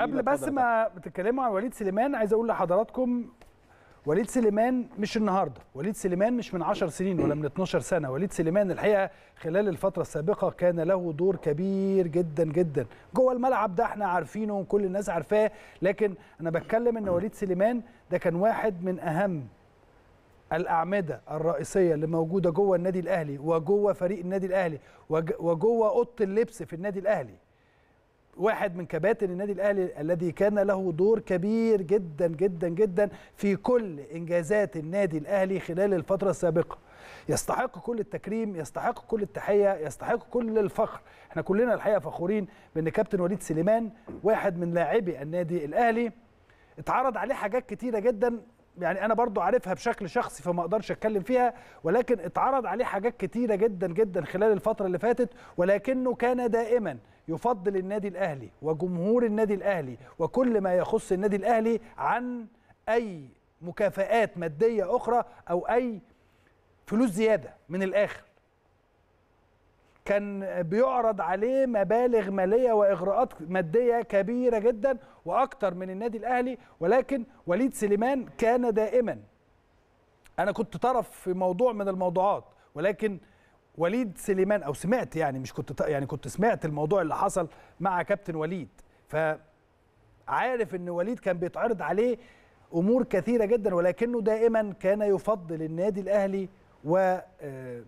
قبل بس ما بتتكلموا عن وليد سليمان عايز اقول لحضراتكم وليد سليمان مش النهارده وليد سليمان مش من 10 سنين ولا من 12 سنه وليد سليمان الحقيقه خلال الفتره السابقه كان له دور كبير جدا جدا جوه الملعب ده احنا عارفينه وكل الناس عارفاه لكن انا بتكلم ان وليد سليمان ده كان واحد من اهم الاعمده الرئيسيه اللي موجوده جوه النادي الاهلي وجوه فريق النادي الاهلي وجوه اوضه اللبس في النادي الاهلي واحد من كباتن النادي الاهلي الذي كان له دور كبير جدا جدا جدا في كل انجازات النادي الاهلي خلال الفتره السابقه يستحق كل التكريم يستحق كل التحيه يستحق كل الفخر احنا كلنا الحقيقه فخورين بان كابتن وليد سليمان واحد من لاعبي النادي الاهلي اتعرض عليه حاجات كتيره جدا يعني انا برضو عارفها بشكل شخصي فما اقدرش اتكلم فيها ولكن اتعرض عليه حاجات كتيره جدا جدا خلال الفتره اللي فاتت ولكنه كان دائما يفضل النادي الاهلي وجمهور النادي الاهلي وكل ما يخص النادي الاهلي عن اي مكافآت ماديه اخرى او اي فلوس زياده من الاخر كان بيعرض عليه مبالغ ماليه واغراءات ماديه كبيره جدا واكثر من النادي الاهلي ولكن وليد سليمان كان دائما انا كنت طرف في موضوع من الموضوعات ولكن وليد سليمان او سمعت يعني مش كنت يعني كنت سمعت الموضوع اللي حصل مع كابتن وليد ف عارف ان وليد كان بيتعرض عليه امور كثيره جدا ولكنه دائما كان يفضل النادي الاهلي و آه،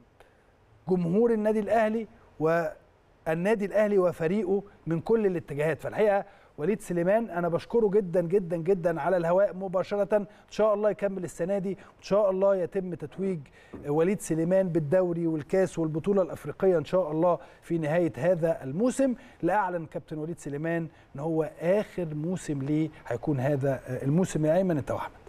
جمهور النادي الاهلي والنادي الاهلي وفريقه من كل الاتجاهات فالحقيقه وليد سليمان انا بشكره جدا جدا جدا على الهواء مباشره ان شاء الله يكمل السنه دي ان شاء الله يتم تتويج وليد سليمان بالدوري والكاس والبطوله الافريقيه ان شاء الله في نهايه هذا الموسم لاعلن كابتن وليد سليمان ان هو اخر موسم ليه هيكون هذا الموسم يا ايمن انت واحمد